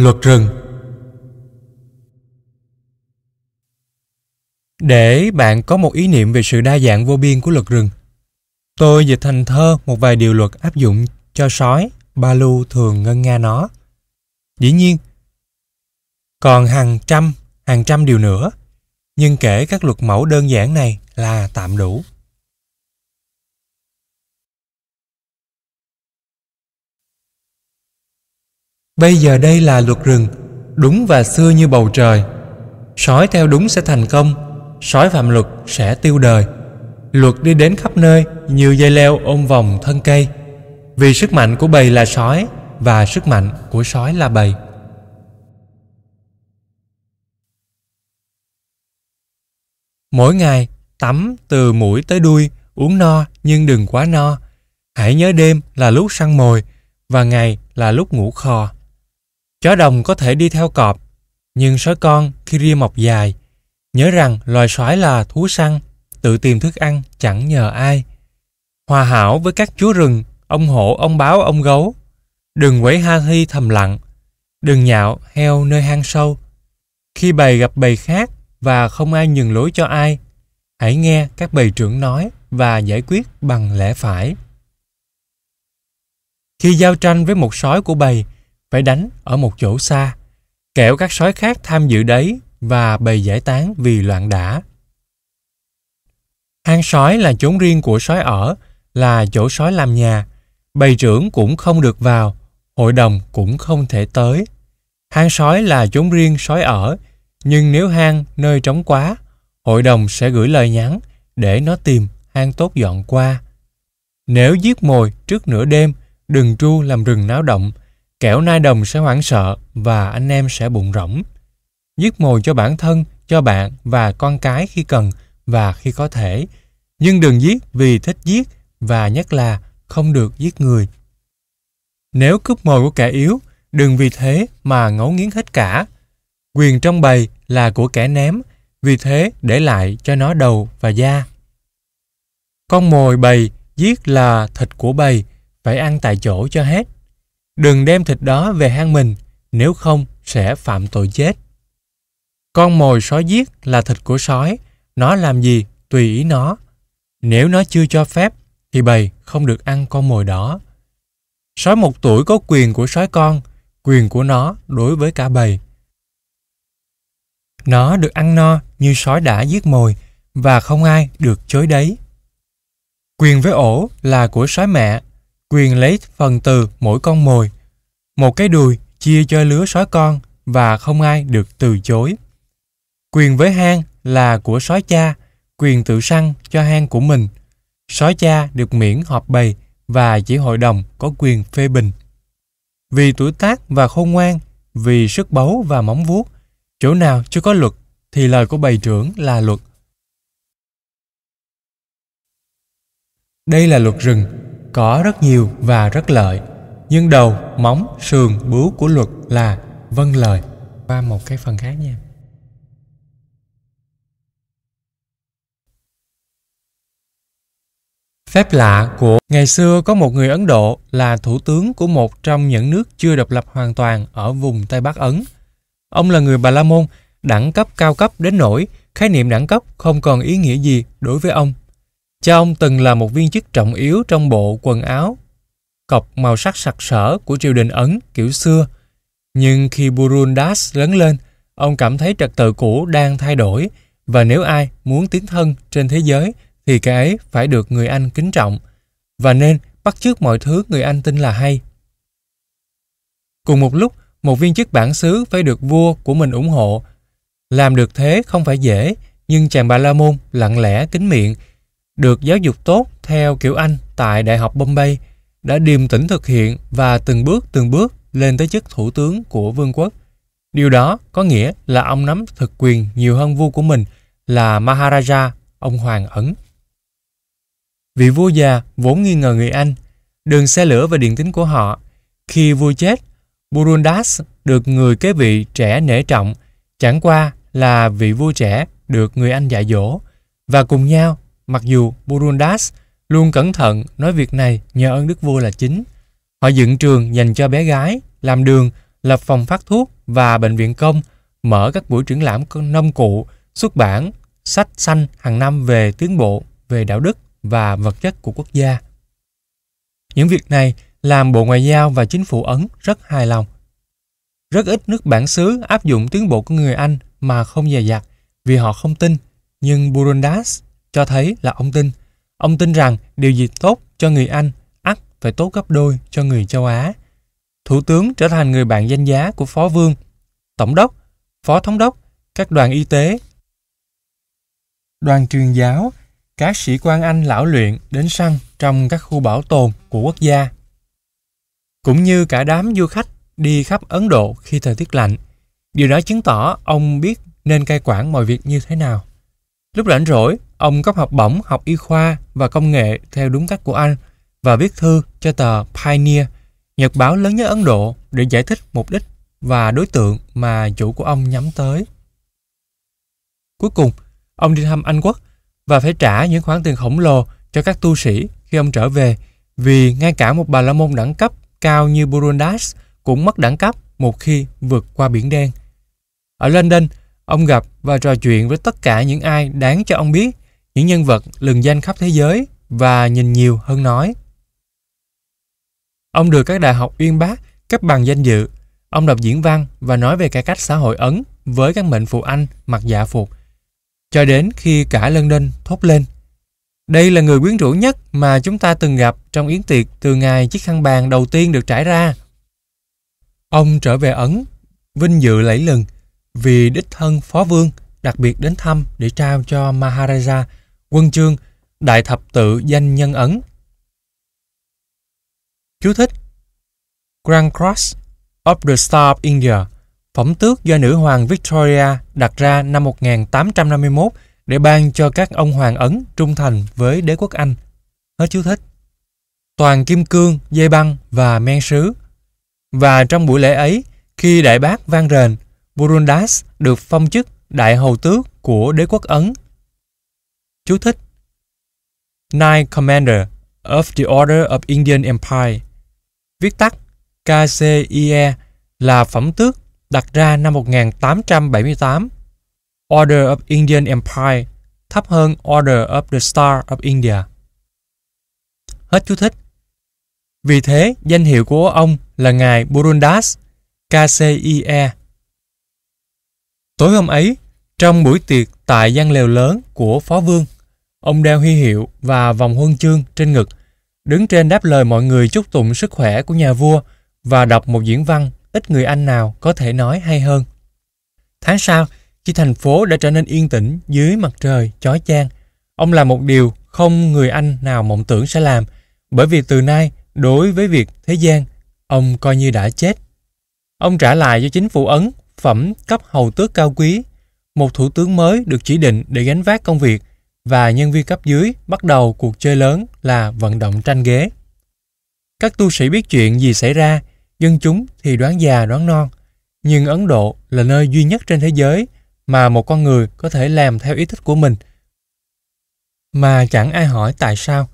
Luật rừng Để bạn có một ý niệm về sự đa dạng vô biên của luật rừng, tôi dịch thành thơ một vài điều luật áp dụng cho sói, ba lu thường ngân nga nó. Dĩ nhiên, còn hàng trăm, hàng trăm điều nữa, nhưng kể các luật mẫu đơn giản này là tạm đủ. Bây giờ đây là luật rừng, đúng và xưa như bầu trời. Sói theo đúng sẽ thành công, sói phạm luật sẽ tiêu đời. Luật đi đến khắp nơi như dây leo ôm vòng thân cây. Vì sức mạnh của bầy là sói và sức mạnh của sói là bầy. Mỗi ngày, tắm từ mũi tới đuôi, uống no nhưng đừng quá no. Hãy nhớ đêm là lúc săn mồi và ngày là lúc ngủ khò. Chó đồng có thể đi theo cọp, nhưng sói con khi ria mọc dài, nhớ rằng loài sói là thú săn, tự tìm thức ăn chẳng nhờ ai. Hòa hảo với các chúa rừng, ông hổ, ông báo, ông gấu. Đừng quẩy ha thi thầm lặng, đừng nhạo heo nơi hang sâu. Khi bầy gặp bầy khác và không ai nhường lối cho ai, hãy nghe các bầy trưởng nói và giải quyết bằng lẽ phải. Khi giao tranh với một sói của bầy, phải đánh ở một chỗ xa, kẻo các sói khác tham dự đấy và bày giải tán vì loạn đã. Hang sói là chốn riêng của sói ở, là chỗ sói làm nhà, bầy trưởng cũng không được vào, hội đồng cũng không thể tới. Hang sói là chốn riêng sói ở, nhưng nếu hang nơi trống quá, hội đồng sẽ gửi lời nhắn để nó tìm hang tốt dọn qua. Nếu giết mồi trước nửa đêm, đừng tru làm rừng náo động, kẻo nai đồng sẽ hoảng sợ và anh em sẽ bụng rỗng. Giết mồi cho bản thân, cho bạn và con cái khi cần và khi có thể. Nhưng đừng giết vì thích giết và nhất là không được giết người. Nếu cướp mồi của kẻ yếu, đừng vì thế mà ngấu nghiến hết cả. Quyền trong bầy là của kẻ ném, vì thế để lại cho nó đầu và da. Con mồi bầy giết là thịt của bầy, phải ăn tại chỗ cho hết đừng đem thịt đó về hang mình, nếu không sẽ phạm tội chết. Con mồi sói giết là thịt của sói, nó làm gì tùy ý nó. Nếu nó chưa cho phép thì bầy không được ăn con mồi đó. Sói một tuổi có quyền của sói con, quyền của nó đối với cả bầy. Nó được ăn no như sói đã giết mồi và không ai được chối đấy. Quyền với ổ là của sói mẹ, quyền lấy phần từ mỗi con mồi, một cái đùi chia cho lứa sói con và không ai được từ chối. Quyền với hang là của sói cha, quyền tự săn cho hang của mình. Sói cha được miễn họp bầy và chỉ hội đồng có quyền phê bình. Vì tuổi tác và khôn ngoan, vì sức bấu và móng vuốt, chỗ nào chưa có luật thì lời của bầy trưởng là luật. Đây là luật rừng có rất nhiều và rất lợi nhưng đầu móng sườn bướu của luật là vâng lời qua một cái phần khác nha Phép lạ của ngày xưa có một người Ấn Độ là thủ tướng của một trong những nước chưa độc lập hoàn toàn ở vùng Tây Bắc Ấn. Ông là người Bà La Môn, đẳng cấp cao cấp đến nỗi khái niệm đẳng cấp không còn ý nghĩa gì đối với ông Cha ông từng là một viên chức trọng yếu trong bộ quần áo, cọc màu sắc sặc sỡ của triều đình Ấn kiểu xưa. Nhưng khi Burundas lớn lên, ông cảm thấy trật tự cũ đang thay đổi và nếu ai muốn tiến thân trên thế giới thì cái ấy phải được người Anh kính trọng và nên bắt chước mọi thứ người Anh tin là hay. Cùng một lúc, một viên chức bản xứ phải được vua của mình ủng hộ. Làm được thế không phải dễ, nhưng chàng Bà La Môn lặng lẽ kính miệng được giáo dục tốt theo kiểu Anh tại Đại học Bombay, đã điềm tĩnh thực hiện và từng bước từng bước lên tới chức thủ tướng của vương quốc. Điều đó có nghĩa là ông nắm thực quyền nhiều hơn vua của mình là Maharaja, ông hoàng ẩn. Vị vua già vốn nghi ngờ người Anh, đường xe lửa và điện tín của họ. Khi vua chết, Burundas được người kế vị trẻ nể trọng, chẳng qua là vị vua trẻ được người Anh dạy dỗ và cùng nhau mặc dù Burundas luôn cẩn thận nói việc này nhờ ơn đức vua là chính. Họ dựng trường dành cho bé gái, làm đường, lập phòng phát thuốc và bệnh viện công, mở các buổi triển lãm nông cụ, xuất bản sách xanh hàng năm về tiến bộ, về đạo đức và vật chất của quốc gia. Những việc này làm Bộ Ngoại giao và chính phủ Ấn rất hài lòng. Rất ít nước bản xứ áp dụng tiến bộ của người Anh mà không dè dặt vì họ không tin, nhưng Burundas cho thấy là ông tin. Ông tin rằng điều gì tốt cho người Anh ắt phải tốt gấp đôi cho người châu Á. Thủ tướng trở thành người bạn danh giá của Phó Vương, Tổng đốc, Phó Thống đốc, các đoàn y tế, đoàn truyền giáo, các sĩ quan Anh lão luyện đến săn trong các khu bảo tồn của quốc gia. Cũng như cả đám du khách đi khắp Ấn Độ khi thời tiết lạnh, điều đó chứng tỏ ông biết nên cai quản mọi việc như thế nào. Lúc rảnh rỗi, Ông cấp học bổng học y khoa và công nghệ theo đúng cách của anh và viết thư cho tờ Pioneer, nhật báo lớn nhất Ấn Độ để giải thích mục đích và đối tượng mà chủ của ông nhắm tới. Cuối cùng, ông đi thăm Anh quốc và phải trả những khoản tiền khổng lồ cho các tu sĩ khi ông trở về vì ngay cả một bà la môn đẳng cấp cao như Burundas cũng mất đẳng cấp một khi vượt qua biển đen. Ở London, ông gặp và trò chuyện với tất cả những ai đáng cho ông biết những nhân vật lừng danh khắp thế giới và nhìn nhiều hơn nói. Ông được các đại học uyên bác cấp bằng danh dự. Ông đọc diễn văn và nói về cải cách xã hội Ấn với các mệnh phụ Anh mặc dạ phục, cho đến khi cả London thốt lên. Đây là người quyến rũ nhất mà chúng ta từng gặp trong yến tiệc từ ngày chiếc khăn bàn đầu tiên được trải ra. Ông trở về Ấn, vinh dự lẫy lừng, vì đích thân phó vương đặc biệt đến thăm để trao cho Maharaja Quân chương Đại thập tự danh nhân ấn Chú thích Grand Cross of the Star of India phẩm tước do nữ hoàng Victoria đặt ra năm 1851 để ban cho các ông hoàng Ấn trung thành với đế quốc Anh. Hết chú thích. Toàn kim cương, dây băng và men sứ. Và trong buổi lễ ấy, khi đại bác vang rền, Burundas được phong chức đại hầu tước của đế quốc Ấn Chú thích Nine Commander of the Order of Indian Empire viết tắt KCIE là phẩm tước đặt ra năm 1878. Order of Indian Empire thấp hơn Order of the Star of India. Hết chú thích. Vì thế, danh hiệu của ông là Ngài Burundas KCIE. Tối hôm ấy, trong buổi tiệc tại gian lều lớn của Phó Vương, Ông đeo huy hiệu và vòng huân chương trên ngực, đứng trên đáp lời mọi người chúc tụng sức khỏe của nhà vua và đọc một diễn văn ít người Anh nào có thể nói hay hơn. Tháng sau, khi thành phố đã trở nên yên tĩnh dưới mặt trời chói chang, ông làm một điều không người Anh nào mộng tưởng sẽ làm, bởi vì từ nay đối với việc thế gian, ông coi như đã chết. Ông trả lại cho chính phủ Ấn phẩm cấp hầu tước cao quý, một thủ tướng mới được chỉ định để gánh vác công việc và nhân viên cấp dưới bắt đầu cuộc chơi lớn là vận động tranh ghế. Các tu sĩ biết chuyện gì xảy ra, dân chúng thì đoán già đoán non. Nhưng Ấn Độ là nơi duy nhất trên thế giới mà một con người có thể làm theo ý thích của mình mà chẳng ai hỏi tại sao.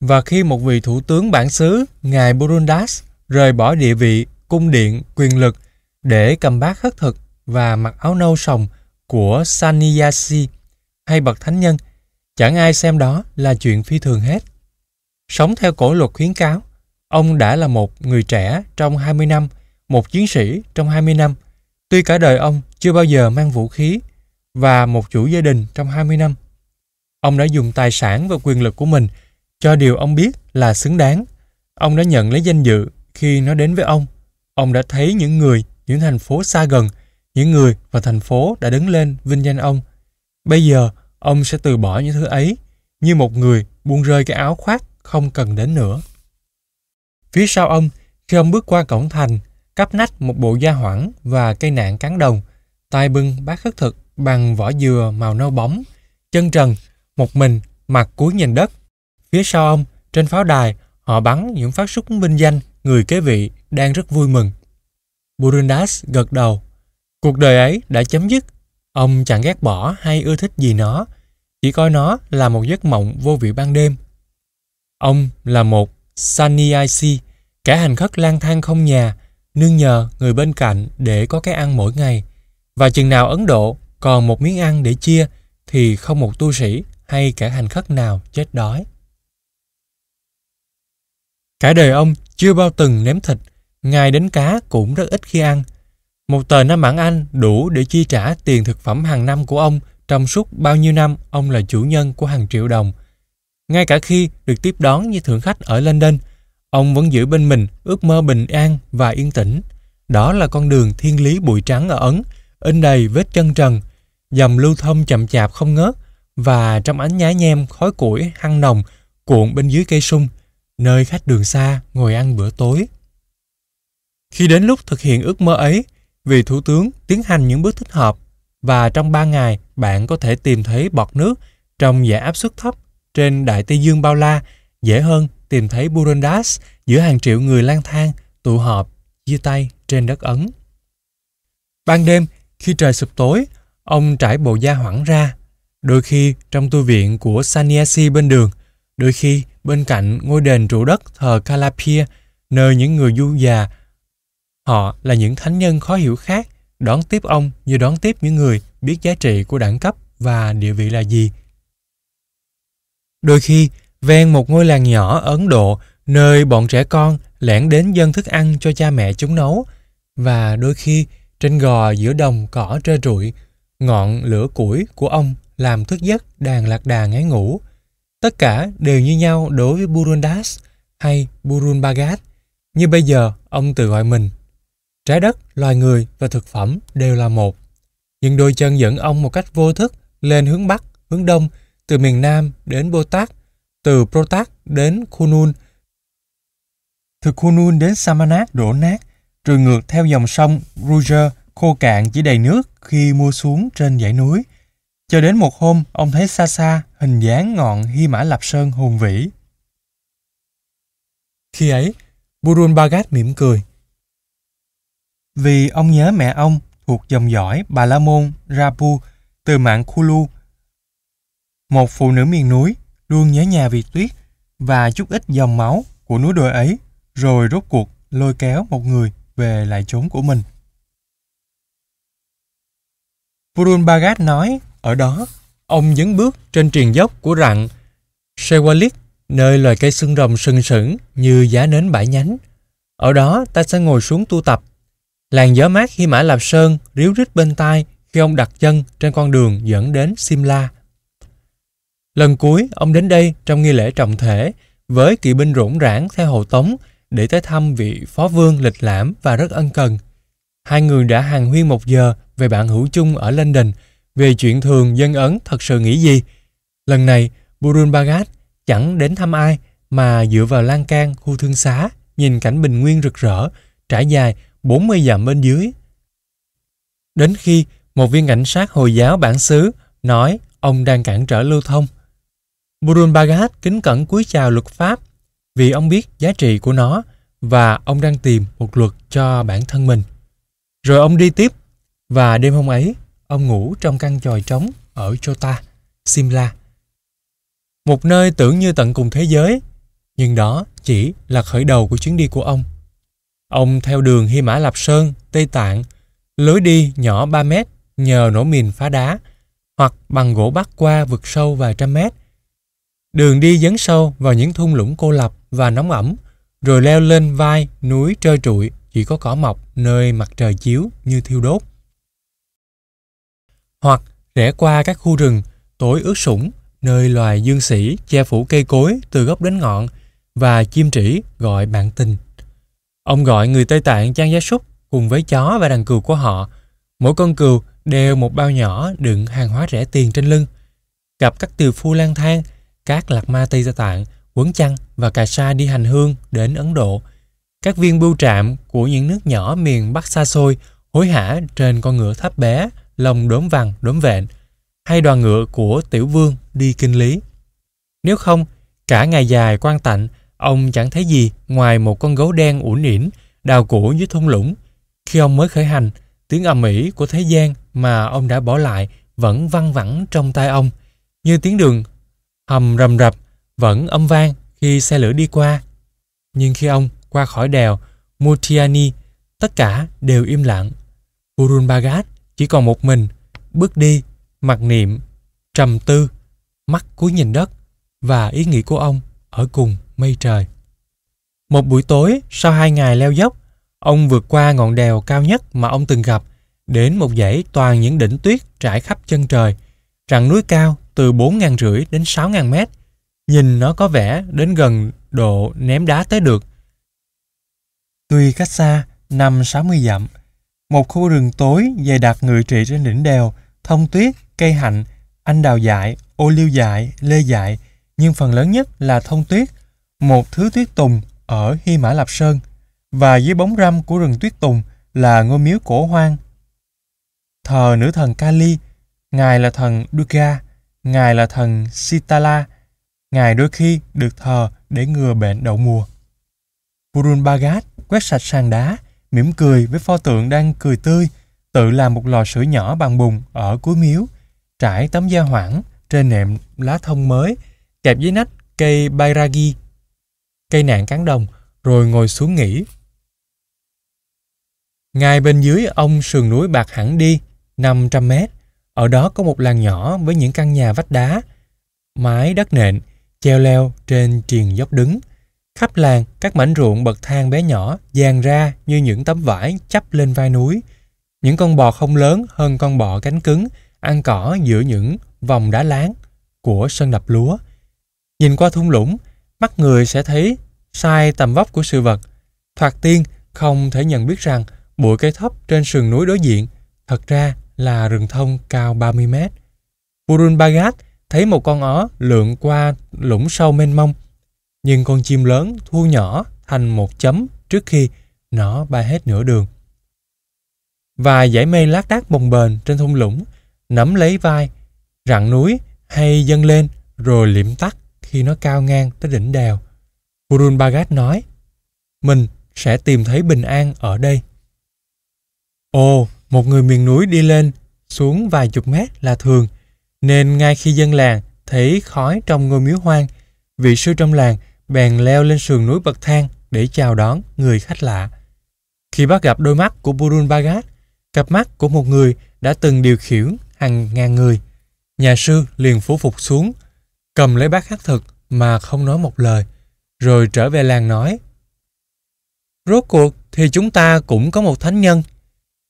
Và khi một vị thủ tướng bản xứ, ngài Burundas, rời bỏ địa vị, cung điện, quyền lực để cầm bát hất thực và mặc áo nâu sòng của Sannyasi hay bậc thánh nhân, chẳng ai xem đó là chuyện phi thường hết. Sống theo cổ luật khuyến cáo, ông đã là một người trẻ trong 20 năm, một chiến sĩ trong 20 năm. Tuy cả đời ông chưa bao giờ mang vũ khí và một chủ gia đình trong 20 năm. Ông đã dùng tài sản và quyền lực của mình cho điều ông biết là xứng đáng. Ông đã nhận lấy danh dự khi nó đến với ông. Ông đã thấy những người, những thành phố xa gần, những người và thành phố đã đứng lên vinh danh ông. Bây giờ, ông sẽ từ bỏ những thứ ấy như một người buông rơi cái áo khoác không cần đến nữa. Phía sau ông, khi ông bước qua cổng thành, cắp nách một bộ da hoảng và cây nạn cán đồng, tay bưng bát khất thực bằng vỏ dừa màu nâu bóng, chân trần, một mình, mặt cuối nhìn đất. Phía sau ông, trên pháo đài, họ bắn những phát súng binh danh người kế vị đang rất vui mừng. Burundas gật đầu. Cuộc đời ấy đã chấm dứt Ông chẳng ghét bỏ hay ưa thích gì nó, chỉ coi nó là một giấc mộng vô vị ban đêm. Ông là một Sannyaisi, kẻ hành khất lang thang không nhà, nương nhờ người bên cạnh để có cái ăn mỗi ngày. Và chừng nào Ấn Độ còn một miếng ăn để chia thì không một tu sĩ hay kẻ hành khất nào chết đói. Cả đời ông chưa bao từng nếm thịt, ngài đến cá cũng rất ít khi ăn – một tờ năm bảng Anh đủ để chi trả tiền thực phẩm hàng năm của ông trong suốt bao nhiêu năm ông là chủ nhân của hàng triệu đồng. Ngay cả khi được tiếp đón như thượng khách ở London, ông vẫn giữ bên mình ước mơ bình an và yên tĩnh. Đó là con đường thiên lý bụi trắng ở Ấn, in đầy vết chân trần, dầm lưu thông chậm chạp không ngớt và trong ánh nhá nhem khói củi hăng nồng cuộn bên dưới cây sung, nơi khách đường xa ngồi ăn bữa tối. Khi đến lúc thực hiện ước mơ ấy, vì Thủ tướng tiến hành những bước thích hợp và trong 3 ngày bạn có thể tìm thấy bọt nước trong dãy áp suất thấp trên Đại Tây Dương bao la dễ hơn tìm thấy Burundas giữa hàng triệu người lang thang tụ họp chia tay trên đất Ấn. Ban đêm, khi trời sụp tối, ông trải bộ da hoảng ra, đôi khi trong tu viện của Sanyasi bên đường, đôi khi bên cạnh ngôi đền trụ đất thờ Kalapia, nơi những người du già Họ là những thánh nhân khó hiểu khác, đón tiếp ông như đón tiếp những người biết giá trị của đẳng cấp và địa vị là gì. Đôi khi, ven một ngôi làng nhỏ ở Ấn Độ, nơi bọn trẻ con lẻn đến dân thức ăn cho cha mẹ chúng nấu, và đôi khi trên gò giữa đồng cỏ trơ trụi, ngọn lửa củi của ông làm thức giấc đàn lạc đà ngáy ngủ. Tất cả đều như nhau đối với Burundas hay Burunbagat, như bây giờ ông tự gọi mình Trái đất, loài người và thực phẩm đều là một. Nhưng đôi chân dẫn ông một cách vô thức lên hướng Bắc, hướng Đông, từ miền Nam đến Bồ Tát, từ pro Protak đến Khunun, từ Khunun đến Samanat đổ nát, rồi ngược theo dòng sông Ruger khô cạn chỉ đầy nước khi mua xuống trên dãy núi. Cho đến một hôm, ông thấy xa xa hình dáng ngọn Hy Mã Lạp Sơn hùng vĩ. Khi ấy, Burun Bagat mỉm cười vì ông nhớ mẹ ông thuộc dòng dõi Bà La Môn Rapu từ mạng Kulu. Một phụ nữ miền núi luôn nhớ nhà vì tuyết và chút ít dòng máu của núi đồi ấy rồi rốt cuộc lôi kéo một người về lại chốn của mình. Purun Bagat nói, ở đó, ông dấn bước trên triền dốc của rặng Sewalit, nơi loài cây xương rồng sừng sững như giá nến bãi nhánh. Ở đó ta sẽ ngồi xuống tu tập Làn gió mát khi Mã Lạp Sơn ríu rít bên tai khi ông đặt chân trên con đường dẫn đến Simla. Lần cuối, ông đến đây trong nghi lễ trọng thể với kỵ binh rủng rãng theo hộ tống để tới thăm vị phó vương lịch lãm và rất ân cần. Hai người đã hàng huyên một giờ về bạn hữu chung ở London, về chuyện thường dân Ấn thật sự nghĩ gì. Lần này, Burun Bagat chẳng đến thăm ai mà dựa vào lan can khu thương xá, nhìn cảnh bình nguyên rực rỡ, trải dài 40 dặm bên dưới. Đến khi một viên cảnh sát Hồi giáo bản xứ nói ông đang cản trở lưu thông. Burun Bagat kính cẩn cúi chào luật pháp vì ông biết giá trị của nó và ông đang tìm một luật cho bản thân mình. Rồi ông đi tiếp và đêm hôm ấy ông ngủ trong căn chòi trống ở Chota, Simla. Một nơi tưởng như tận cùng thế giới, nhưng đó chỉ là khởi đầu của chuyến đi của ông Ông theo đường Hy Mã Lạp Sơn, Tây Tạng, lối đi nhỏ 3 mét nhờ nổ mìn phá đá, hoặc bằng gỗ bắc qua vực sâu vài trăm mét. Đường đi dấn sâu vào những thung lũng cô lập và nóng ẩm, rồi leo lên vai núi trơ trụi chỉ có cỏ mọc nơi mặt trời chiếu như thiêu đốt. Hoặc rẽ qua các khu rừng tối ướt sũng nơi loài dương sĩ che phủ cây cối từ gốc đến ngọn và chim trĩ gọi bạn tình. Ông gọi người Tây Tạng chăn gia súc cùng với chó và đàn cừu của họ. Mỗi con cừu đều một bao nhỏ đựng hàng hóa rẻ tiền trên lưng. Gặp các tiều phu lang thang, các lạc ma Tây Gia Tạng, quấn chăn và cà sa đi hành hương đến Ấn Độ. Các viên bưu trạm của những nước nhỏ miền Bắc xa xôi hối hả trên con ngựa thấp bé, lồng đốm vằn, đốm vện, hay đoàn ngựa của tiểu vương đi kinh lý. Nếu không, cả ngày dài quan tạnh Ông chẳng thấy gì ngoài một con gấu đen ủn ỉn đào củ dưới thung lũng. Khi ông mới khởi hành, tiếng ầm ĩ của thế gian mà ông đã bỏ lại vẫn văng vẳng trong tai ông, như tiếng đường hầm rầm rập vẫn âm vang khi xe lửa đi qua. Nhưng khi ông qua khỏi đèo Mutiani, tất cả đều im lặng. Burun Bagat chỉ còn một mình, bước đi, mặc niệm, trầm tư, mắt cúi nhìn đất và ý nghĩ của ông ở cùng mây trời. Một buổi tối, sau hai ngày leo dốc, ông vượt qua ngọn đèo cao nhất mà ông từng gặp, đến một dãy toàn những đỉnh tuyết trải khắp chân trời, rặng núi cao từ 4.500 đến 6.000 mét. Nhìn nó có vẻ đến gần độ ném đá tới được. Tuy cách xa, năm 60 dặm, một khu rừng tối dày đặc ngự trị trên đỉnh đèo, thông tuyết, cây hạnh, anh đào dại, ô liu dại, lê dại, nhưng phần lớn nhất là thông tuyết, một thứ tuyết tùng ở Hy Mã Lạp Sơn và dưới bóng râm của rừng tuyết tùng là ngôi miếu cổ hoang. Thờ nữ thần Kali, ngài là thần Durga, ngài là thần Sitala, ngài đôi khi được thờ để ngừa bệnh đậu mùa. Purun Bhagat quét sạch sàn đá, mỉm cười với pho tượng đang cười tươi, tự làm một lò sưởi nhỏ bằng bùn ở cuối miếu, trải tấm da hoảng trên nệm lá thông mới, kẹp với nách cây bairagi cây nạn cán đồng, rồi ngồi xuống nghỉ. Ngay bên dưới ông sườn núi bạc hẳn đi, 500 mét, ở đó có một làng nhỏ với những căn nhà vách đá, mái đất nện, treo leo trên triền dốc đứng. Khắp làng, các mảnh ruộng bậc thang bé nhỏ dàn ra như những tấm vải chắp lên vai núi. Những con bò không lớn hơn con bò cánh cứng, ăn cỏ giữa những vòng đá láng của sân đập lúa. Nhìn qua thung lũng, mắt người sẽ thấy sai tầm vóc của sự vật. Thoạt tiên không thể nhận biết rằng bụi cây thấp trên sườn núi đối diện thật ra là rừng thông cao 30 mét. Burun Bagat thấy một con ó lượn qua lũng sâu mênh mông, nhưng con chim lớn thu nhỏ thành một chấm trước khi nó bay hết nửa đường. Và dãy mây lác đác bồng bềnh trên thung lũng, nắm lấy vai, rặng núi hay dâng lên rồi liệm tắt khi nó cao ngang tới đỉnh đèo. Gurun Bhagat nói, mình sẽ tìm thấy bình an ở đây. Ồ, một người miền núi đi lên, xuống vài chục mét là thường, nên ngay khi dân làng thấy khói trong ngôi miếu hoang, vị sư trong làng bèn leo lên sườn núi bậc thang để chào đón người khách lạ. Khi bắt gặp đôi mắt của Burun Bhagat, cặp mắt của một người đã từng điều khiển hàng ngàn người, nhà sư liền phủ phục xuống cầm lấy bát hát thực mà không nói một lời, rồi trở về làng nói. Rốt cuộc thì chúng ta cũng có một thánh nhân.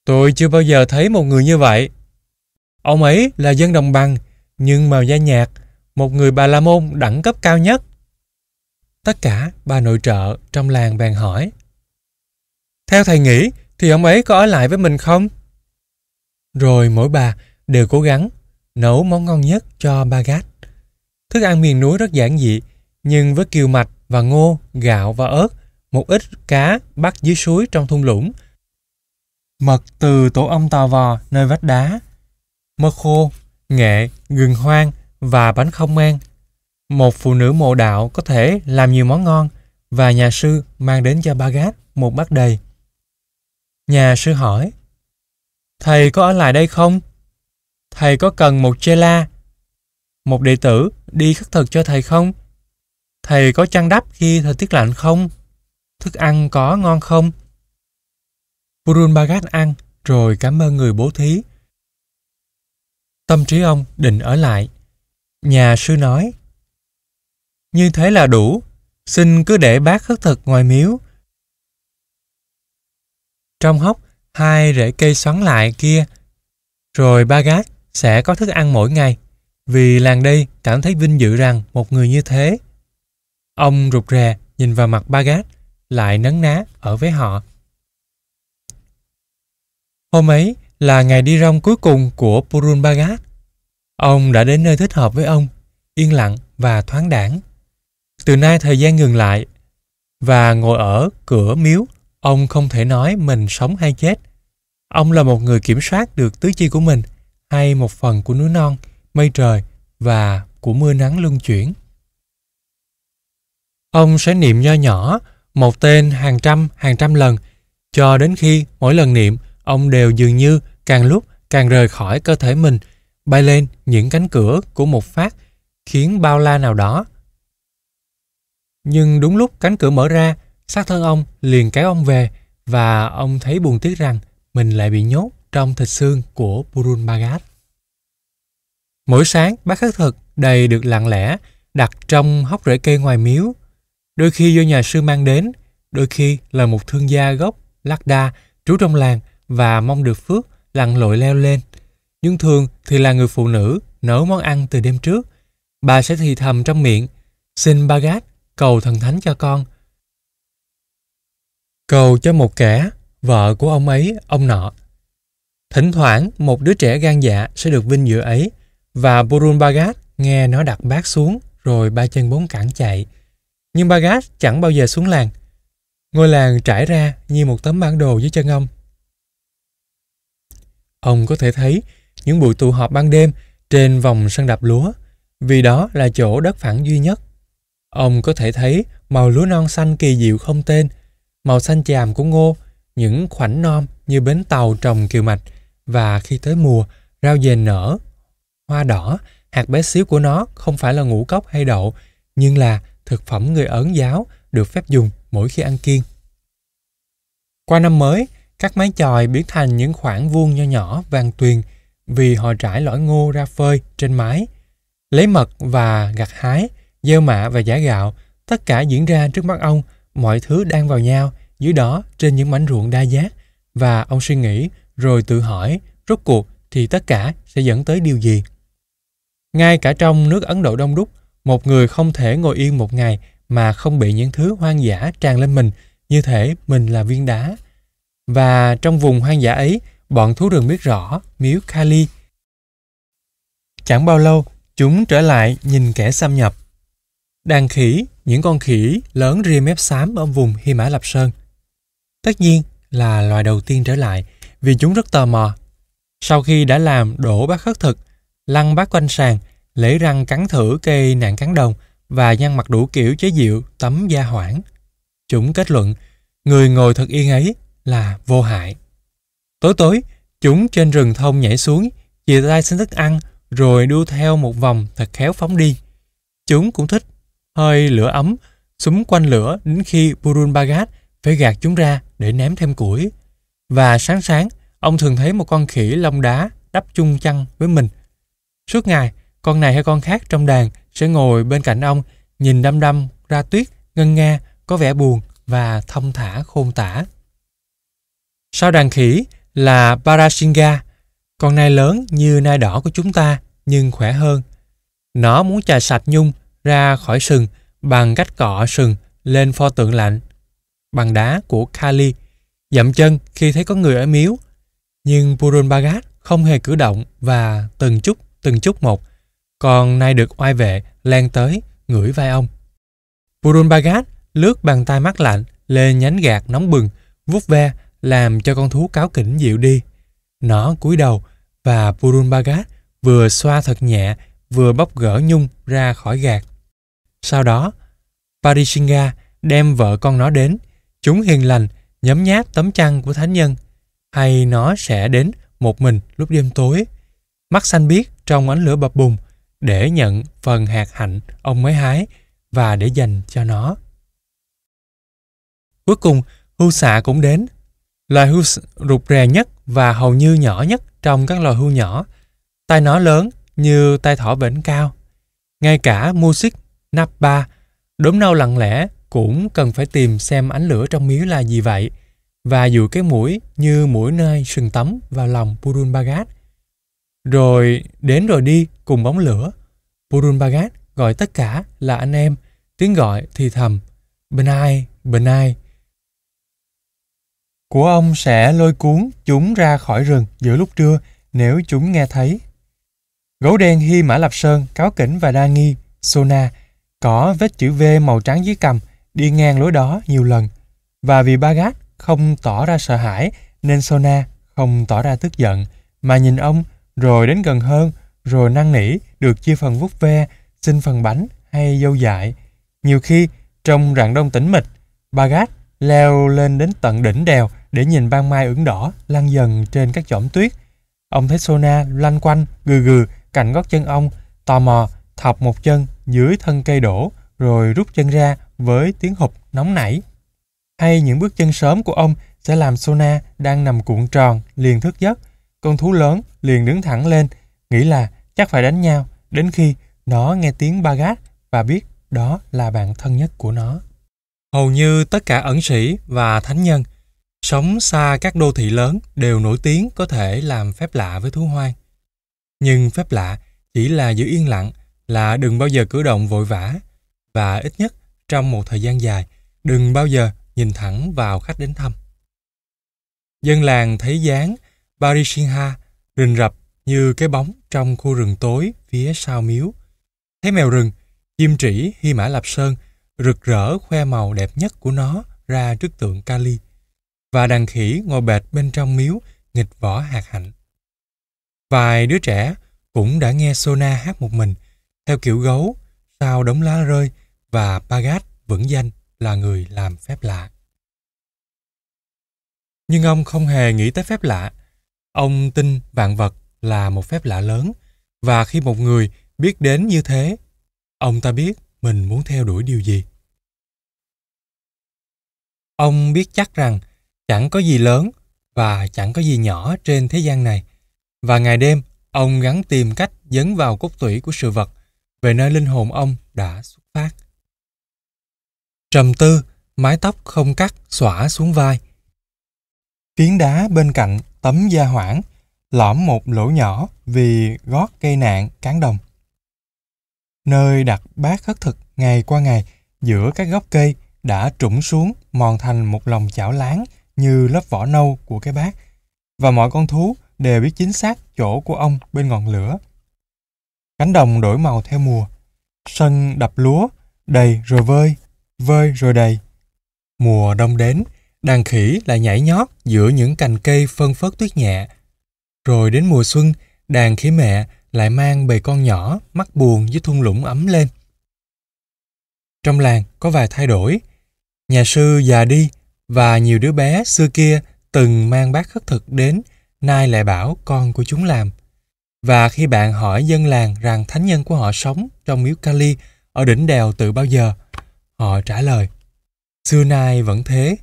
Tôi chưa bao giờ thấy một người như vậy. Ông ấy là dân đồng bằng, nhưng màu da nhạt, một người bà la môn đẳng cấp cao nhất. Tất cả bà nội trợ trong làng bèn hỏi. Theo thầy nghĩ thì ông ấy có ở lại với mình không? Rồi mỗi bà đều cố gắng nấu món ngon nhất cho Bagat. Thức ăn miền núi rất giản dị, nhưng với kiều mạch và ngô, gạo và ớt, một ít cá bắt dưới suối trong thung lũng. Mật từ tổ ong tò vò nơi vách đá. Mơ khô, nghệ, gừng hoang và bánh không men. Một phụ nữ mộ đạo có thể làm nhiều món ngon và nhà sư mang đến cho Bagat một bát đầy. Nhà sư hỏi, Thầy có ở lại đây không? Thầy có cần một chê la một đệ tử đi khất thực cho thầy không? Thầy có chăn đắp khi thời tiết lạnh không? Thức ăn có ngon không? Purun Bagat ăn rồi cảm ơn người bố thí. Tâm trí ông định ở lại. Nhà sư nói, Như thế là đủ, xin cứ để bác khất thực ngoài miếu. Trong hốc, hai rễ cây xoắn lại kia, rồi Bhagat sẽ có thức ăn mỗi ngày vì làng đây cảm thấy vinh dự rằng một người như thế. Ông rụt rè nhìn vào mặt Bagat, lại nấn ná ở với họ. Hôm ấy là ngày đi rong cuối cùng của Purun Bagat. Ông đã đến nơi thích hợp với ông, yên lặng và thoáng đảng. Từ nay thời gian ngừng lại và ngồi ở cửa miếu, ông không thể nói mình sống hay chết. Ông là một người kiểm soát được tứ chi của mình hay một phần của núi non – mây trời và của mưa nắng luân chuyển. Ông sẽ niệm nho nhỏ một tên hàng trăm hàng trăm lần cho đến khi mỗi lần niệm ông đều dường như càng lúc càng rời khỏi cơ thể mình bay lên những cánh cửa của một phát khiến bao la nào đó. Nhưng đúng lúc cánh cửa mở ra xác thân ông liền kéo ông về và ông thấy buồn tiếc rằng mình lại bị nhốt trong thịt xương của Burun Mỗi sáng, bát khất thực đầy được lặng lẽ, đặt trong hốc rễ cây ngoài miếu. Đôi khi do nhà sư mang đến, đôi khi là một thương gia gốc lắc đa trú trong làng và mong được phước lặn lội leo lên. Nhưng thường thì là người phụ nữ nấu món ăn từ đêm trước. Bà sẽ thì thầm trong miệng, xin ba gát, cầu thần thánh cho con. Cầu cho một kẻ, vợ của ông ấy, ông nọ. Thỉnh thoảng một đứa trẻ gan dạ sẽ được vinh dự ấy và Burun Bagat nghe nó đặt bát xuống rồi ba chân bốn cẳng chạy. Nhưng Bagat chẳng bao giờ xuống làng. Ngôi làng trải ra như một tấm bản đồ dưới chân ông. Ông có thể thấy những buổi tụ họp ban đêm trên vòng sân đạp lúa vì đó là chỗ đất phẳng duy nhất. Ông có thể thấy màu lúa non xanh kỳ diệu không tên, màu xanh chàm của ngô, những khoảnh non như bến tàu trồng kiều mạch và khi tới mùa, rau dền nở hoa đỏ, hạt bé xíu của nó không phải là ngũ cốc hay đậu, nhưng là thực phẩm người Ấn giáo được phép dùng mỗi khi ăn kiêng. Qua năm mới, các mái chòi biến thành những khoảng vuông nho nhỏ vàng tuyền vì họ trải lõi ngô ra phơi trên mái. Lấy mật và gặt hái, gieo mạ và giả gạo, tất cả diễn ra trước mắt ông, mọi thứ đang vào nhau, dưới đó trên những mảnh ruộng đa giác. Và ông suy nghĩ rồi tự hỏi, rốt cuộc thì tất cả sẽ dẫn tới điều gì? Ngay cả trong nước Ấn Độ đông đúc, một người không thể ngồi yên một ngày mà không bị những thứ hoang dã tràn lên mình, như thể mình là viên đá. Và trong vùng hoang dã ấy, bọn thú rừng biết rõ miếu Kali. Chẳng bao lâu, chúng trở lại nhìn kẻ xâm nhập. Đàn khỉ, những con khỉ lớn ria mép xám ở vùng Hy Mã Lạp Sơn. Tất nhiên là loài đầu tiên trở lại vì chúng rất tò mò. Sau khi đã làm đổ bát khất thực, lăn bát quanh sàn, lễ răng cắn thử cây nạn cắn đồng và nhăn mặt đủ kiểu chế diệu tấm da hoảng. Chúng kết luận, người ngồi thật yên ấy là vô hại. Tối tối, chúng trên rừng thông nhảy xuống, chìa tay xin thức ăn rồi đua theo một vòng thật khéo phóng đi. Chúng cũng thích hơi lửa ấm, súng quanh lửa đến khi Burun Bagat phải gạt chúng ra để ném thêm củi. Và sáng sáng, ông thường thấy một con khỉ lông đá đắp chung chăn với mình Suốt ngày, con này hay con khác trong đàn sẽ ngồi bên cạnh ông, nhìn đăm đăm ra tuyết, ngân nga, có vẻ buồn và thông thả khôn tả. Sau đàn khỉ là Parashinga, con nai lớn như nai đỏ của chúng ta nhưng khỏe hơn. Nó muốn chà sạch nhung ra khỏi sừng bằng cách cọ sừng lên pho tượng lạnh bằng đá của Kali, dậm chân khi thấy có người ở miếu. Nhưng Purun Bhagat không hề cử động và từng chút từng chút một, còn nay được oai vệ len tới, ngửi vai ông. Burun Bagat lướt bàn tay mắt lạnh lên nhánh gạt nóng bừng, vuốt ve làm cho con thú cáo kỉnh dịu đi. Nó cúi đầu và Burun Bagat vừa xoa thật nhẹ vừa bóc gỡ nhung ra khỏi gạt. Sau đó, Parishinga đem vợ con nó đến. Chúng hiền lành nhấm nháp tấm chăn của thánh nhân hay nó sẽ đến một mình lúc đêm tối. Mắt xanh biết trong ánh lửa bập bùng để nhận phần hạt hạnh ông mới hái và để dành cho nó. Cuối cùng, hưu xạ cũng đến. Loài hưu rụt rè nhất và hầu như nhỏ nhất trong các loài hưu nhỏ. Tai nó lớn như tai thỏ vĩnh cao. Ngay cả music, napa, đốm nâu lặng lẽ cũng cần phải tìm xem ánh lửa trong miếu là gì vậy và dụi cái mũi như mũi nơi sừng tấm vào lòng Purun Bagat rồi đến rồi đi cùng bóng lửa. Purun Bagat gọi tất cả là anh em, tiếng gọi thì thầm. Benai, Benai. Của ông sẽ lôi cuốn chúng ra khỏi rừng giữa lúc trưa nếu chúng nghe thấy. Gấu đen Hy Mã Lạp Sơn, Cáo Kỉnh và Đa Nghi, Sona có vết chữ V màu trắng dưới cầm đi ngang lối đó nhiều lần. Và vì Bagat không tỏ ra sợ hãi nên Sona không tỏ ra tức giận mà nhìn ông rồi đến gần hơn, rồi năn nỉ được chia phần vút ve, xin phần bánh hay dâu dại. Nhiều khi, trong rạng đông tĩnh mịch, Bagat leo lên đến tận đỉnh đèo để nhìn ban mai ửng đỏ lan dần trên các chõm tuyết. Ông thấy Sona lanh quanh, gừ gừ, cạnh gót chân ông, tò mò, thọc một chân dưới thân cây đổ, rồi rút chân ra với tiếng hụt nóng nảy. Hay những bước chân sớm của ông sẽ làm Sona đang nằm cuộn tròn liền thức giấc. Con thú lớn liền đứng thẳng lên, nghĩ là chắc phải đánh nhau, đến khi nó nghe tiếng ba Bagat và biết đó là bạn thân nhất của nó. Hầu như tất cả ẩn sĩ và thánh nhân sống xa các đô thị lớn đều nổi tiếng có thể làm phép lạ với thú hoang. Nhưng phép lạ chỉ là giữ yên lặng, là đừng bao giờ cử động vội vã và ít nhất trong một thời gian dài, đừng bao giờ nhìn thẳng vào khách đến thăm. Dân làng thấy dáng Barishinha rình rập như cái bóng trong khu rừng tối phía sau miếu. Thấy mèo rừng, chim trĩ Hy Mã Lạp Sơn rực rỡ khoe màu đẹp nhất của nó ra trước tượng Kali và đàn khỉ ngồi bệt bên trong miếu nghịch vỏ hạt hạnh. Vài đứa trẻ cũng đã nghe Sona hát một mình theo kiểu gấu sau đống lá rơi và Pagat vững danh là người làm phép lạ. Nhưng ông không hề nghĩ tới phép lạ Ông tin vạn vật là một phép lạ lớn và khi một người biết đến như thế, ông ta biết mình muốn theo đuổi điều gì. Ông biết chắc rằng chẳng có gì lớn và chẳng có gì nhỏ trên thế gian này và ngày đêm ông gắng tìm cách dấn vào cốt tủy của sự vật về nơi linh hồn ông đã xuất phát. Trầm tư, mái tóc không cắt xõa xuống vai. Phiến đá bên cạnh tấm da hoảng, lõm một lỗ nhỏ vì gót cây nạn cán đồng. Nơi đặt bát khất thực ngày qua ngày giữa các gốc cây đã trũng xuống mòn thành một lòng chảo láng như lớp vỏ nâu của cái bát và mọi con thú đều biết chính xác chỗ của ông bên ngọn lửa. Cánh đồng đổi màu theo mùa, sân đập lúa, đầy rồi vơi, vơi rồi đầy. Mùa đông đến, đàn khỉ lại nhảy nhót giữa những cành cây phân phớt tuyết nhẹ. Rồi đến mùa xuân, đàn khỉ mẹ lại mang bầy con nhỏ mắt buồn dưới thung lũng ấm lên. Trong làng có vài thay đổi. Nhà sư già đi và nhiều đứa bé xưa kia từng mang bát khất thực đến, nay lại bảo con của chúng làm. Và khi bạn hỏi dân làng rằng thánh nhân của họ sống trong miếu Kali ở đỉnh đèo từ bao giờ, họ trả lời, xưa nay vẫn thế,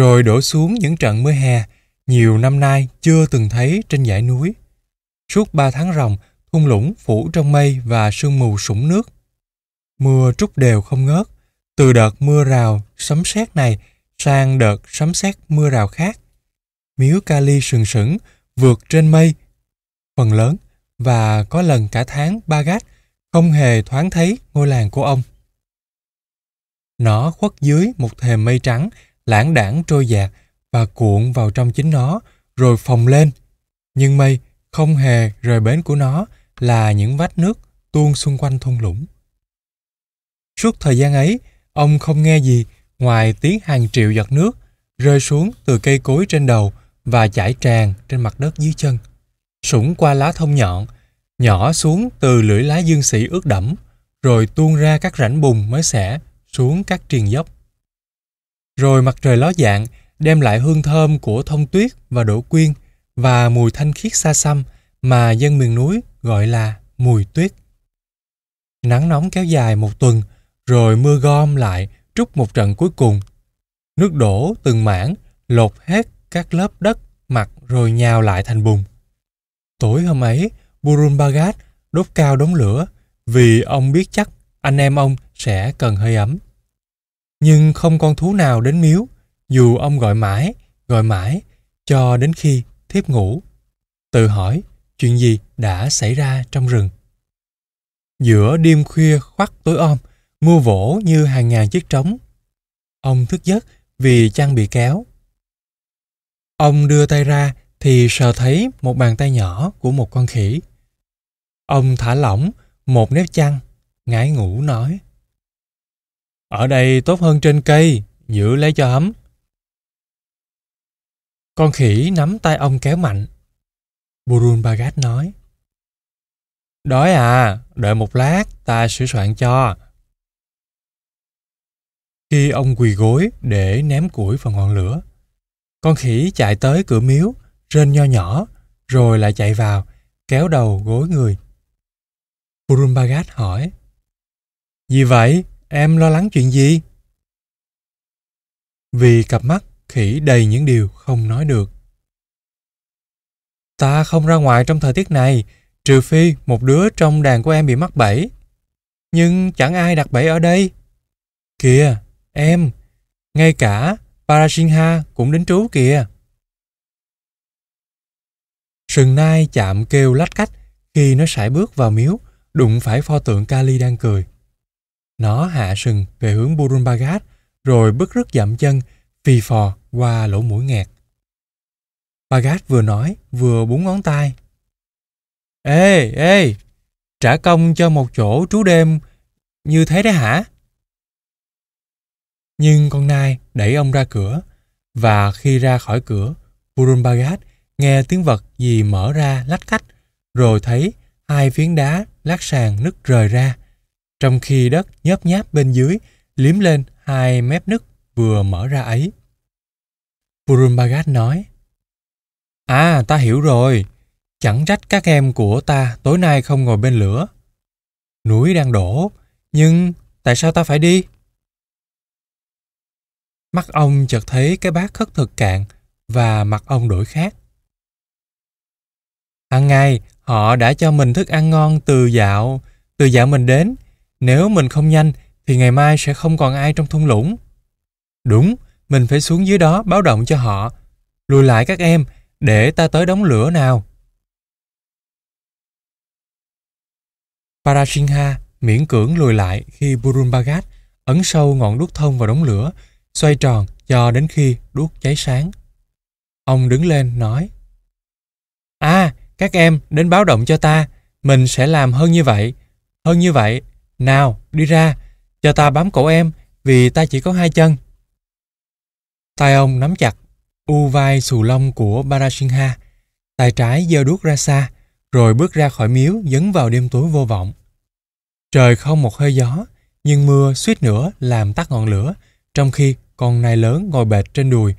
rồi đổ xuống những trận mưa hè nhiều năm nay chưa từng thấy trên dãy núi. Suốt ba tháng ròng, thung lũng phủ trong mây và sương mù sũng nước. Mưa trút đều không ngớt, từ đợt mưa rào sấm sét này sang đợt sấm sét mưa rào khác. Miếu Kali sừng sững vượt trên mây phần lớn và có lần cả tháng ba gác không hề thoáng thấy ngôi làng của ông. Nó khuất dưới một thềm mây trắng lãng đảng trôi dạt và cuộn vào trong chính nó, rồi phồng lên. Nhưng mây không hề rời bến của nó là những vách nước tuôn xung quanh thung lũng. Suốt thời gian ấy, ông không nghe gì ngoài tiếng hàng triệu giọt nước rơi xuống từ cây cối trên đầu và chảy tràn trên mặt đất dưới chân, sũng qua lá thông nhọn, nhỏ xuống từ lưỡi lá dương sĩ ướt đẫm, rồi tuôn ra các rãnh bùn mới xẻ xuống các triền dốc. Rồi mặt trời ló dạng đem lại hương thơm của thông tuyết và đổ quyên và mùi thanh khiết xa xăm mà dân miền núi gọi là mùi tuyết. Nắng nóng kéo dài một tuần, rồi mưa gom lại trút một trận cuối cùng. Nước đổ từng mảng, lột hết các lớp đất mặt rồi nhào lại thành bùn. Tối hôm ấy, Burun Bagat đốt cao đống lửa vì ông biết chắc anh em ông sẽ cần hơi ấm nhưng không con thú nào đến miếu, dù ông gọi mãi, gọi mãi, cho đến khi thiếp ngủ. Tự hỏi chuyện gì đã xảy ra trong rừng. Giữa đêm khuya khoắt tối om, mua vỗ như hàng ngàn chiếc trống. Ông thức giấc vì chăn bị kéo. Ông đưa tay ra thì sờ thấy một bàn tay nhỏ của một con khỉ. Ông thả lỏng một nếp chăn, ngái ngủ nói. Ở đây tốt hơn trên cây, giữ lấy cho ấm. Con khỉ nắm tay ông kéo mạnh. Burun Bagat nói. Đói à, đợi một lát, ta sửa soạn cho. Khi ông quỳ gối để ném củi vào ngọn lửa, con khỉ chạy tới cửa miếu, rên nho nhỏ, rồi lại chạy vào, kéo đầu gối người. Burun Bagat hỏi. Gì vậy? em lo lắng chuyện gì? Vì cặp mắt khỉ đầy những điều không nói được. Ta không ra ngoài trong thời tiết này, trừ phi một đứa trong đàn của em bị mắc bẫy. Nhưng chẳng ai đặt bẫy ở đây. Kìa, em, ngay cả Parasingha cũng đến trú kìa. Sừng nai chạm kêu lách cách khi nó sải bước vào miếu, đụng phải pho tượng Kali đang cười. Nó hạ sừng về hướng Burunbagat, rồi bứt rứt dậm chân, phì phò qua lỗ mũi nghẹt. Bagat vừa nói, vừa búng ngón tay. Ê, ê, trả công cho một chỗ trú đêm như thế đấy hả? Nhưng con nai đẩy ông ra cửa, và khi ra khỏi cửa, Burunbagat nghe tiếng vật gì mở ra lách cách, rồi thấy hai phiến đá lát sàn nứt rời ra trong khi đất nhớp nháp bên dưới liếm lên hai mép nứt vừa mở ra ấy. Purumbagat nói, À, ta hiểu rồi. Chẳng trách các em của ta tối nay không ngồi bên lửa. Núi đang đổ, nhưng tại sao ta phải đi? Mắt ông chợt thấy cái bát khất thực cạn và mặt ông đổi khác. Hằng ngày, họ đã cho mình thức ăn ngon từ dạo, từ dạo mình đến, nếu mình không nhanh thì ngày mai sẽ không còn ai trong thung lũng. Đúng, mình phải xuống dưới đó báo động cho họ. Lùi lại các em, để ta tới đóng lửa nào. Parasingha miễn cưỡng lùi lại khi Burumbagat ấn sâu ngọn đuốc thông vào đống lửa, xoay tròn cho đến khi đuốc cháy sáng. Ông đứng lên nói À, các em đến báo động cho ta, mình sẽ làm hơn như vậy. Hơn như vậy nào, đi ra, cho ta bám cổ em, vì ta chỉ có hai chân. Tay ông nắm chặt, u vai xù lông của Barashinha tay trái giơ đuốc ra xa, rồi bước ra khỏi miếu dấn vào đêm tối vô vọng. Trời không một hơi gió, nhưng mưa suýt nữa làm tắt ngọn lửa, trong khi con nai lớn ngồi bệt trên đùi,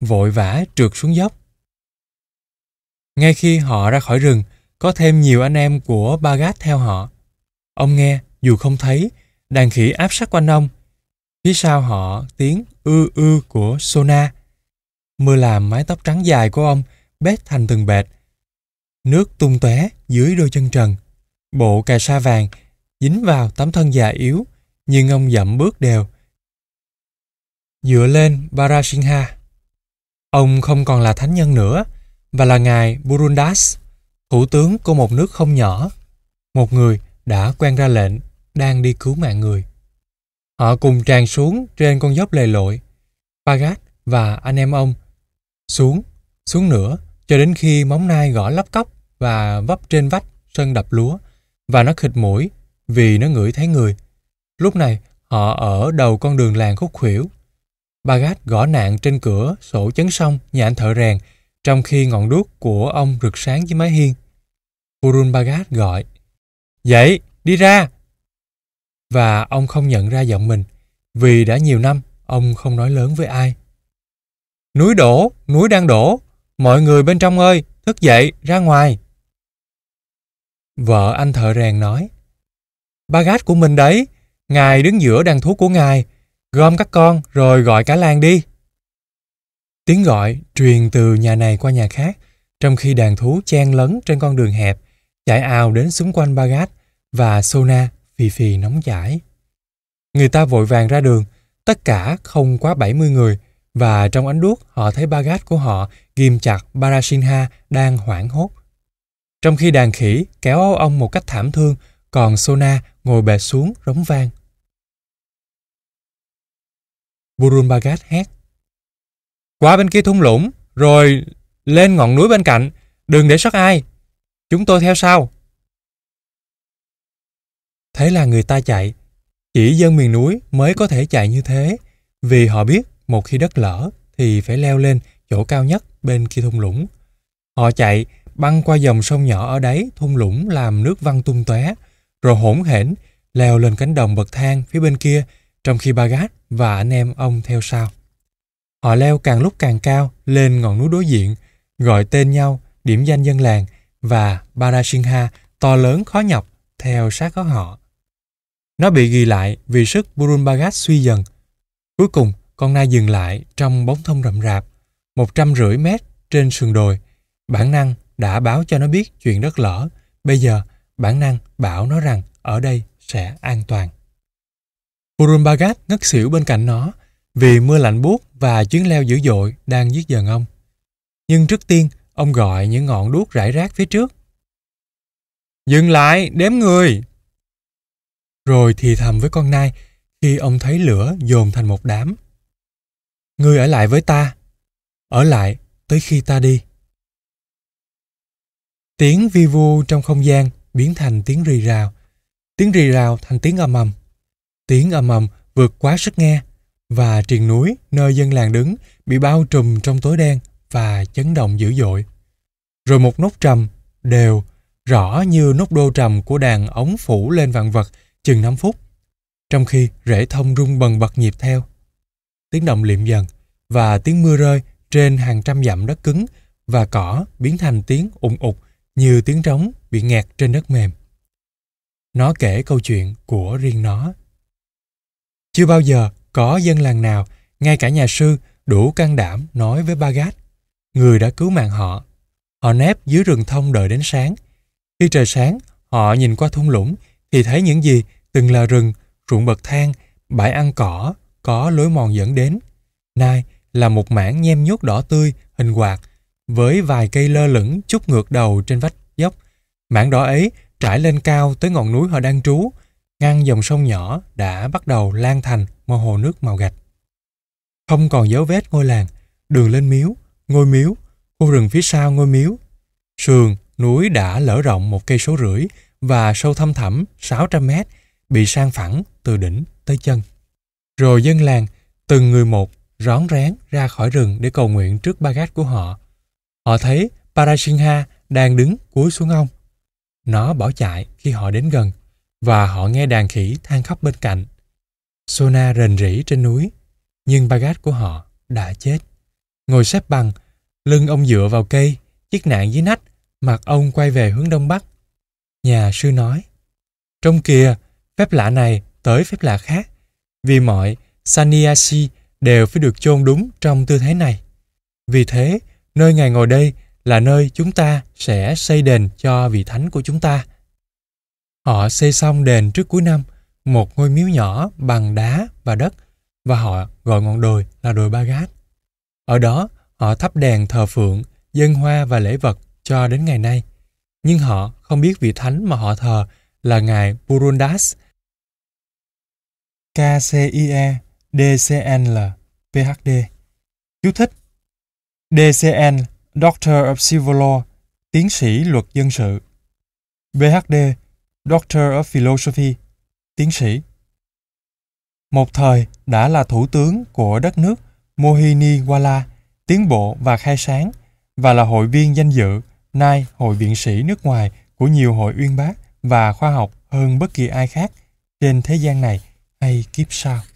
vội vã trượt xuống dốc. Ngay khi họ ra khỏi rừng, có thêm nhiều anh em của Bagat theo họ. Ông nghe, dù không thấy, đàn khỉ áp sát quanh ông. Phía sau họ tiếng ư ư của Sona. Mưa làm mái tóc trắng dài của ông bết thành từng bệt. Nước tung tóe dưới đôi chân trần. Bộ cà sa vàng dính vào tấm thân già yếu, nhưng ông dậm bước đều. Dựa lên Barasingha. Ông không còn là thánh nhân nữa, và là ngài Burundas, thủ tướng của một nước không nhỏ. Một người đã quen ra lệnh đang đi cứu mạng người. Họ cùng tràn xuống trên con dốc lề lội. Pagat và anh em ông xuống, xuống nữa cho đến khi móng nai gõ lắp cóc và vấp trên vách sân đập lúa và nó khịt mũi vì nó ngửi thấy người. Lúc này họ ở đầu con đường làng khúc khuỷu. Bagat gõ nạn trên cửa sổ chấn sông nhà anh thợ rèn trong khi ngọn đuốc của ông rực sáng dưới mái hiên. Purun Bagat gọi Dậy, đi ra! Và ông không nhận ra giọng mình, vì đã nhiều năm ông không nói lớn với ai. Núi đổ, núi đang đổ, mọi người bên trong ơi, thức dậy, ra ngoài. Vợ anh thợ rèn nói, Ba gát của mình đấy, ngài đứng giữa đàn thú của ngài, gom các con rồi gọi cả làng đi. Tiếng gọi truyền từ nhà này qua nhà khác, trong khi đàn thú chen lấn trên con đường hẹp, chạy ào đến xung quanh ba gát và Sona phì phì nóng giải. Người ta vội vàng ra đường, tất cả không quá 70 người và trong ánh đuốc họ thấy Bagat của họ ghim chặt Barashinha đang hoảng hốt. Trong khi đàn khỉ kéo áo ông một cách thảm thương, còn Sona ngồi bệt xuống rống vang. Burun Bagat hét. Qua bên kia thung lũng, rồi lên ngọn núi bên cạnh, đừng để sót ai. Chúng tôi theo sau. Thế là người ta chạy. Chỉ dân miền núi mới có thể chạy như thế, vì họ biết một khi đất lở thì phải leo lên chỗ cao nhất bên kia thung lũng. Họ chạy băng qua dòng sông nhỏ ở đấy thung lũng làm nước văng tung tóe, rồi hỗn hển leo lên cánh đồng bậc thang phía bên kia trong khi Bagat và anh em ông theo sau. Họ leo càng lúc càng cao lên ngọn núi đối diện, gọi tên nhau, điểm danh dân làng và Barasingha to lớn khó nhọc theo sát có họ. Nó bị ghi lại vì sức Burumbagat suy dần. Cuối cùng, con nai dừng lại trong bóng thông rậm rạp, một trăm rưỡi mét trên sườn đồi. Bản năng đã báo cho nó biết chuyện đất lở. Bây giờ, bản năng bảo nó rằng ở đây sẽ an toàn. Burumbagat ngất xỉu bên cạnh nó vì mưa lạnh buốt và chuyến leo dữ dội đang giết dần ông. Nhưng trước tiên, ông gọi những ngọn đuốc rải rác phía trước. Dừng lại, đếm người, rồi thì thầm với con nai khi ông thấy lửa dồn thành một đám. Ngươi ở lại với ta, ở lại tới khi ta đi. Tiếng vi vu trong không gian biến thành tiếng rì rào, tiếng rì rào thành tiếng ầm ầm. Tiếng ầm ầm vượt quá sức nghe, và triền núi nơi dân làng đứng bị bao trùm trong tối đen và chấn động dữ dội. Rồi một nốt trầm, đều, rõ như nốt đô trầm của đàn ống phủ lên vạn vật chừng 5 phút, trong khi rễ thông rung bần bật nhịp theo. Tiếng động liệm dần và tiếng mưa rơi trên hàng trăm dặm đất cứng và cỏ biến thành tiếng ủng ụt như tiếng trống bị ngạt trên đất mềm. Nó kể câu chuyện của riêng nó. Chưa bao giờ có dân làng nào, ngay cả nhà sư, đủ can đảm nói với Bagat, người đã cứu mạng họ. Họ nép dưới rừng thông đợi đến sáng. Khi trời sáng, họ nhìn qua thung lũng thì thấy những gì từng là rừng, ruộng bậc thang, bãi ăn cỏ, có lối mòn dẫn đến. Nay là một mảng nhem nhốt đỏ tươi, hình quạt, với vài cây lơ lửng chút ngược đầu trên vách dốc. Mảng đỏ ấy trải lên cao tới ngọn núi họ đang trú, ngăn dòng sông nhỏ đã bắt đầu lan thành một hồ nước màu gạch. Không còn dấu vết ngôi làng, đường lên miếu, ngôi miếu, khu rừng phía sau ngôi miếu. Sườn, núi đã lở rộng một cây số rưỡi và sâu thâm thẳm 600 mét, bị sang phẳng từ đỉnh tới chân. Rồi dân làng, từng người một, rón rén ra khỏi rừng để cầu nguyện trước ba gác của họ. Họ thấy Parasingha đang đứng cúi xuống ông. Nó bỏ chạy khi họ đến gần và họ nghe đàn khỉ than khóc bên cạnh. Sona rền rỉ trên núi, nhưng ba Bagat của họ đã chết. Ngồi xếp bằng, lưng ông dựa vào cây, chiếc nạn dưới nách, mặt ông quay về hướng đông bắc. Nhà sư nói, Trong kìa, phép lạ này tới phép lạ khác, vì mọi sannyasi đều phải được chôn đúng trong tư thế này. Vì thế, nơi Ngài ngồi đây là nơi chúng ta sẽ xây đền cho vị thánh của chúng ta. Họ xây xong đền trước cuối năm, một ngôi miếu nhỏ bằng đá và đất và họ gọi ngọn đồi là đồi Ba Gát. Ở đó, họ thắp đèn thờ phượng, dân hoa và lễ vật cho đến ngày nay. Nhưng họ không biết vị thánh mà họ thờ là ngài Burundas KCIE DCNL PhD. Chú thích DCN Doctor of Civil Law, tiến sĩ luật dân sự. PhD Doctor of Philosophy, tiến sĩ. Một thời đã là thủ tướng của đất nước Mohiniwala, tiến bộ và khai sáng và là hội viên danh dự nay hội viện sĩ nước ngoài của nhiều hội uyên bác và khoa học hơn bất kỳ ai khác trên thế gian này hay kiếp sau